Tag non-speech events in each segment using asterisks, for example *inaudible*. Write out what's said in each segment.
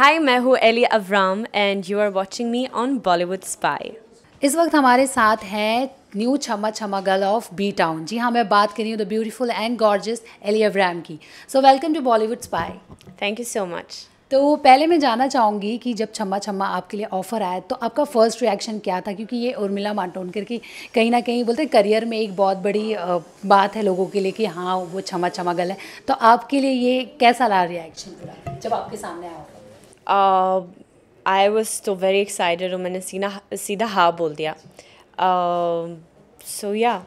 हाय मैं हूँ Elli Avram and you are watching me on Bollywood spy इस वक्त हमारे साथ हैं new Chhama Chhama girl of B town जी हाँ मैं बात कर रही हूँ the beautiful and gorgeous Elli Avram की so welcome to Bollywood spy thank you so much तो पहले मैं जानना चाहूँगी कि जब छम्मा छम्मा आपके लिए ऑफ़र आया तो आपका फ़र्स्ट रिएक्शन क्या था क्योंकि ये उर्मिला माटोंडकर की कहीं ना कहीं बोलते हैं करियर में एक बहुत बड़ी बात है लोगों के लिए कि हाँ वो छम्मा छमा गल है तो आपके लिए ये कैसा रहा रिएक्शन पूरा जब आपके सामने आया I was so very excited और मैंने सीना सीधा हाँ बोल दिया सो uh, या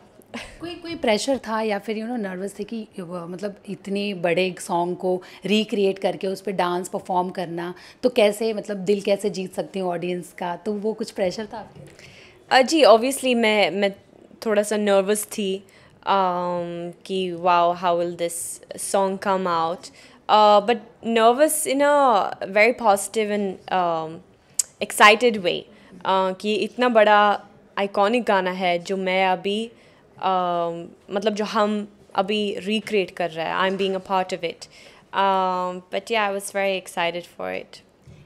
कोई कोई प्रेशर था या फिर यू नो नर्वस थे कि uh, मतलब इतने बड़े सॉन्ग को रिक्रिएट करके उस पर डांस परफॉर्म करना तो कैसे मतलब दिल कैसे जीत सकती हूँ ऑडियंस का तो वो कुछ प्रेशर था आपके uh, जी ऑब्वियसली मैं मैं थोड़ा सा नर्वस थी um, कि wow how will this song come out uh, but nervous in a very positive and um, excited way uh, कि इतना बड़ा आइकॉनिक गाना है जो मैं अभी um, मतलब जो हम अभी रिक्रिएट कर रहे हैं I am being a part of it but yeah I was very excited for it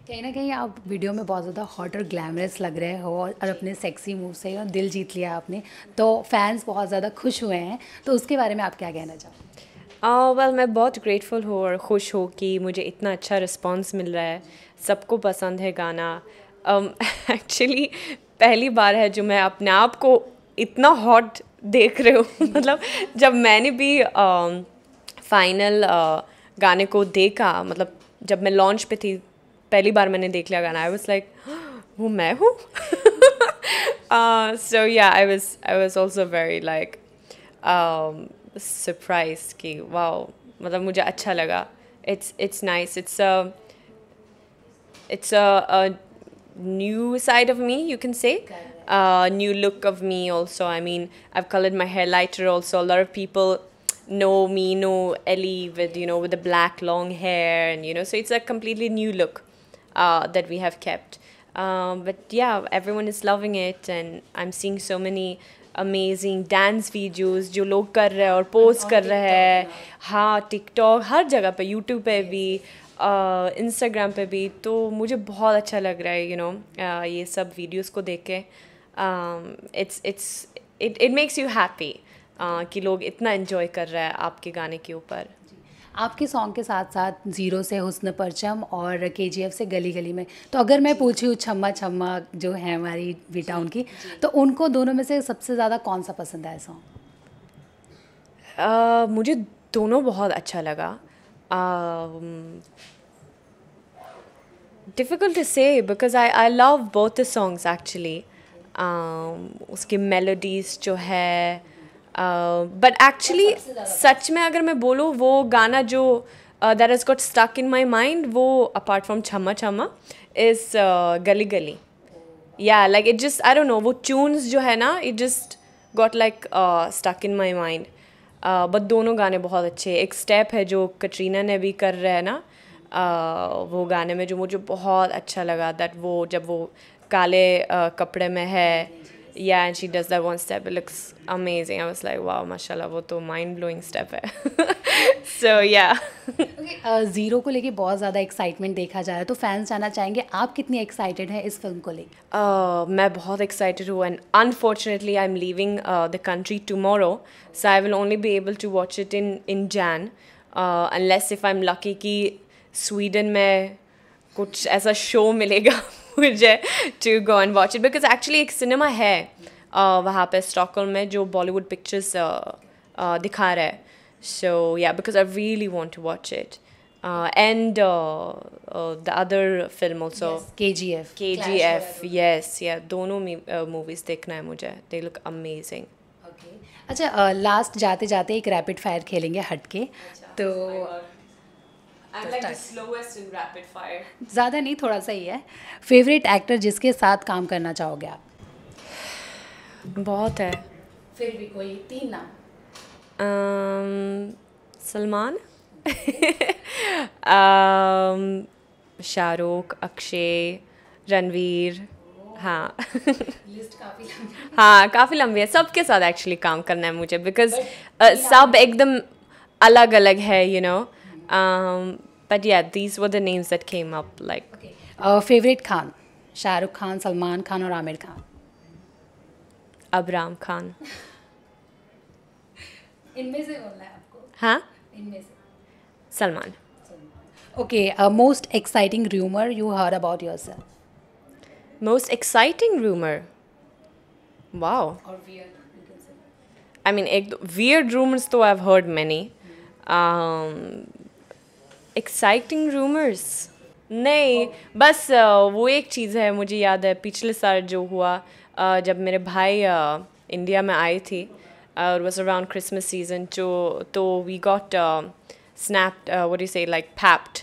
कहीं ना कहीं आप वीडियो में बहुत ज़्यादा हॉट और ग्लैमरस लग रहे हो और अपने सेक्सी मूव से और दिल जीत लिया आपने तो फैंस बहुत ज़्यादा खुश हुए हैं तो उसके बारे में आप क्या कहना चाहोगे वेल uh, ah, well, मैं बहुत ग्रेटफुल हूँ और खुश हूँ कि मुझे इतना अच्छा रिस्पॉन्स मिल रहा है सबको पसंद है गाना एक्चुअली um, *laughs* पहली बार है जो मैं अपने आप को इतना हॉट देख रही हूँ *laughs* मतलब जब मैंने भी फाइनल um, uh, uh, गाने को देखा मतलब जब मैं लॉन्च पे थी पहली बार मैंने देख लिया गाना आई वॉज लाइक वो मैं हूँ so yeah I was I was also very like surprised कि wow मतलब मुझे अच्छा लगा it's it's nice it's a new side of me, you can say. Uh, new look of me also. I mean, I've colored my hair lighter also. A lot of people know me, know Ellie with, you know, with the black long hair and, you know, so it's a completely new look uh, that we have kept. Um, but yeah, everyone is loving it and I'm seeing so many amazing dance videos जो लोग कर रहे हैं और post कर रहे हैं हाँ टिकटॉक हर जगह पे यूट्यूब पे भी इंस्टाग्राम पे भी तो मुझे बहुत अच्छा लग रहा है यू नो ये सब वीडियोस को देख के it's it's it it makes you happy कि लोग इतना इन्जॉय कर रहे हैं आपके गाने के ऊपर आपके सॉन्ग के साथ साथ ज़ीरो से हुस्न परचम और के से गली गली में तो अगर मैं पूछूँ छम्मा छम्मा जो है हमारी बेटा उनकी तो उनको दोनों में से सबसे ज़्यादा कौन सा पसंद आया सॉन्ग मुझे दोनों बहुत अच्छा लगा डिफ़िकल्ट से because I I love both the songs actually उसकी मेलोडीज़ जो है बट uh, एक्चुअली सच में अगर मैं बोलूँ वो गाना जो that is got stuck in my mind वो apart from Chhama Chhama is Gali Gali yeah like it just I don't know वो ट्यून्स जो है ना it just got like stuck in my mind but दोनों गाने बहुत अच्छे एक स्टेप है जो कटरीना ने भी कर रहे हैं ना uh, वो गाने में जो मुझे बहुत अच्छा लगा दैट वो जब वो काले uh, कपड़े में है yeah, and she does that one step. It looks amazing. I was like, wow, mashallah, वो तो mind blowing step है. *laughs* so yeah. okay, uh, zero को लेके बहुत ज़्यादा excitement देखा जा रहा है. तो fans जानना चाहेंगे आप कितनी excited हैं इस film को लेके? Uh, मैं बहुत excited and unfortunately I'm leaving uh, the country tomorrow, so I will only be able to watch it in in Jan, uh, unless if I'm lucky कि Sweden में कुछ ऐसा शो मिलेगा *laughs* मुझे to go and watch it because actually एक cinema है वहाँ पे स्टॉक में जो बॉलीवुड पिक्चर्स दिखा रहे so yeah because I really want to watch it and the other film also K G F के जी एफ येस या दोनों मूवीज देखना है मुझे दे लुक अमेजिंग अच्छा लास्ट जाते जाते एक रैपिड फायर खेलेंगे हट के अच्छा, तो *laughs* ज़्यादा नहीं थोड़ा सा ही है फेवरेट एक्टर जिसके साथ काम करना चाहोगे आप बहुत है फिर भी कोई तीन नाम सलमान *laughs* शाहरुख अक्षय रणवीर oh. हाँ।, *laughs* हाँ काफी हाँ काफ़ी लंबी है सबके साथ एक्चुअली काम करना है मुझे बिकॉज uh, सब एकदम अलग अलग है you you know know? Um, but yeah, these were the names that came up. Like okay. uh, favorite Khan, Shah Rukh Khan, Salman Khan, or Amir Khan. Abram Khan. *laughs* In से बोलना है आपको हाँ Okay, uh, most exciting rumor you heard about yourself? Most exciting rumor? Wow. Or weird, I mean, weird rumors, though, I've heard many. Um, exciting rumours नहीं बस वो एक चीज़ है मुझे याद है पिछले साल जो हुआ जब मेरे भाई इंडिया में आई थी और वॉज अराउंड क्रिसमस सीजन जो तो we got snapped what you say like papped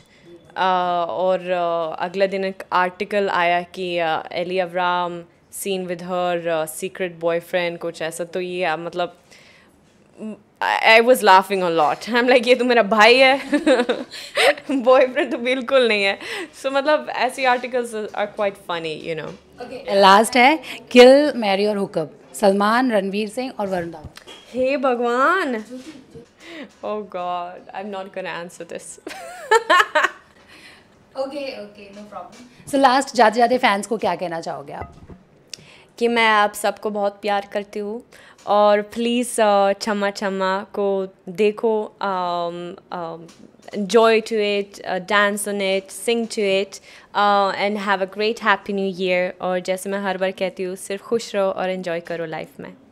और अगले दिन एक आर्टिकल आया कि Elli Avram seen with her secret boyfriend कुछ ऐसा तो ये मतलब I was laughing a lot I am like ये तो मेरा भाई है बॉयफ्रेंड *laughs* तो बिल्कुल नहीं है सो so, मतलब ऐसी articles are quite funny you know last है किल मैरी और हुकअप सलमान रणवीर सिंह और वरुण धावन हे भगवान oh god I am not gonna answer this okay okay no problem so last ज्यादा ज्यादा फैंस को क्या कहना चाहोगे आप कि मैं आप सबको बहुत प्यार करती हूँ और प्लीज़ छमा छमा को देखो joy to it dance on it sing to it and have a great happy new year और जैसे मैं हर बार कहती हूँ सिर्फ खुश रहो और इन्जॉय करो लाइफ में